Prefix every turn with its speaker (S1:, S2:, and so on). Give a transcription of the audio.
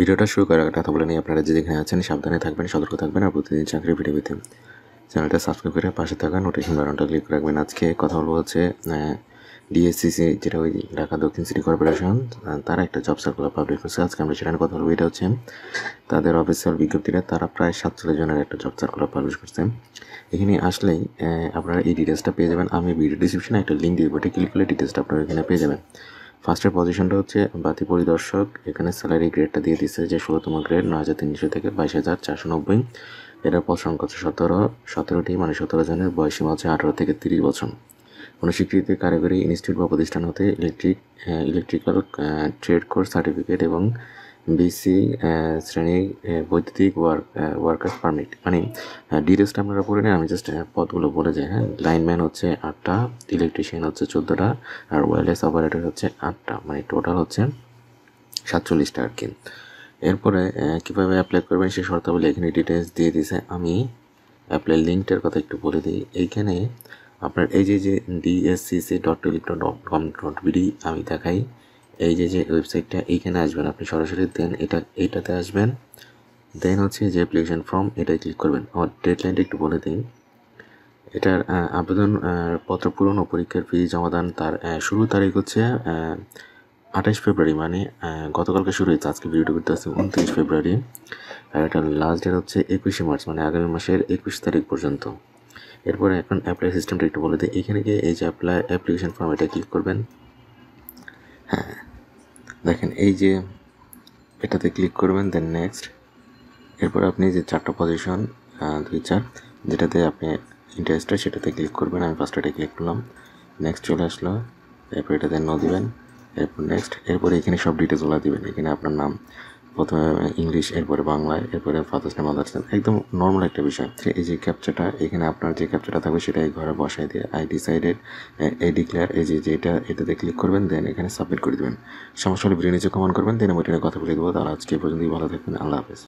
S1: ভিডিওটা শুরু করার কথা বলে নিই আপনারা যে যেখানে আছেন সাবধানে থাকবেন সতর্ক থাকবেন আর প্রতিদিন চাকরি ভিডিও পেতে চ্যানেলটা সাবস্ক্রাইব করে পাশে থাকা নোটিফিকেশন বাটনটা ক্লিক রাখবেন আজকে কথা বলবো হচ্ছে ডিএসসিসি যেটা ওই ঢাকা দক্ষিণ সিটি কর্পোরেশন তারা একটা জব সার্কুলার পাবলিক করছে আজকে আমরা সেখানে কথা বলবো এটা হচ্ছে তাদের অফিসিয়াল বিজ্ঞপ্তিটা তারা প্রায় সাতচল্লিশ জনের একটা জব সার্কুলার পাবলিশ করছে এখানে আসলেই আপনারা এই ডিটেলসটা পেয়ে যাবেন আমি ভিডিও ডিসক্রিপশনে একটা লিঙ্ক দিয়ে ওটা ক্লিক করলে ডিটেলসটা আপনারা এখানে পেয়ে যাবেন ফার্স্টের পজিশনটা হচ্ছে বাতি পরিদর্শক এখানে স্যালারি গ্রেডটা দিয়ে দিচ্ছে যে ষোলোতম গ্রেড নয় হাজার তিনশো থেকে বাইশ হাজার চারশো নব্বই এটার পর সংখ্যা হচ্ছে সতেরো সতেরোটি মানে সতেরো জনের বয়সীমা হচ্ছে আঠারো থেকে তিরিশ বছর কোনো স্বীকৃত কারিগরি ইনস্টিটিউট বা প্রতিষ্ঠান হতে electric electrical trade course certificate এবং বিসি শ্রেণীর বৈদ্যুতিক ওয়ার্ক ওয়ার্কার্স পারমিট মানে ডিটেলসটা আপনারা পড়ে নেন আমি জাস্ট পদগুলো বলে যাই হ্যাঁ লাইনম্যান হচ্ছে আটটা ইলেকট্রিশিয়ান হচ্ছে চোদ্দোটা আর ওয়্যারলেস অপারেটর হচ্ছে আটটা মানে টোটাল হচ্ছে সাতচল্লিশটা আর কি এরপরে কীভাবে অ্যাপ্লাই করবেন সে শর্তাবলী এখানে ডিটেলস দিয়ে দিছে আমি অ্যাপ্লাই লিঙ্কটার কথা একটু বলে দিই এইখানে আপনার এই যে যে DSCC dot electron dot com dot BD আমি দেখাই এই যে যে ওয়েবসাইটটা এইখানে আসবেন আপনি সরাসরি দেন এটা এটাতে আসবেন দেন হচ্ছে যে অ্যাপ্লিকেশান ফর্ম এটাই ক্লিক করবেন আমার ডেডলাইনটা একটু বলে দিন এটার আবেদন পত্র পূরণ ও পরীক্ষার ফি জমাদান তার শুরু তারিখ হচ্ছে আঠাশ ফেব্রুয়ারি মানে গতকালকে শুরু হয়েছে আজকে ভিডিওটি করতে আসছে উনত্রিশ ফেব্রুয়ারি আর এটার লাস্ট ডেট হচ্ছে একুশে মার্চ মানে আগামী মাসের একুশ তারিখ পর্যন্ত এরপরে এখন অ্যাপ্লাই সিস্টেমটা একটু বলে দিই এখানে গিয়ে এই যে অ্যাপ্লাই অ্যাপ্লিকেশান ফর্ম এটা ক্লিক করবেন হ্যাঁ দেখেন এই যে এটাতে ক্লিক করবেন দেন নেক্সট এরপর আপনি যে চারটা পজিশন দুই চার যেটাতে আপনি ইন্টারেস্টটা সেটাতে ক্লিক করবেন আমি ফার্স্টটাতে ক্লিক করলাম নেক্সট চলে আসলো এরপর এটাতে ন দিবেন এরপর নেক্সট এরপরে এখানে সব ডিটেলসগুলো দিবেন এখানে আপনার নাম প্রথমে ইংলিশ এরপরে বাংলায় এরপরে ফাদার্স নেম মাদার্স নেম একদম নর্মাল একটা বিষয় এই যে ক্যাপচাটা এখানে আপনার যে ক্যাপচাটা থাকবে সেটা এই ঘরে বসাই দিয়ে আই ডিসাইডেড এই ডিক্লেয়ার এই যে যেটা এটাতে ক্লিক করবেন দেন এখানে সাবমিট করে দেবেন সমস্যা হলে ভিডিও নিচে কমেন্ট করবেন দেন আমি এটা কথা বলে দেবো তাহলে আজকে পর্যন্তই ভালো থাকবেন আল্লাহ হাফেজ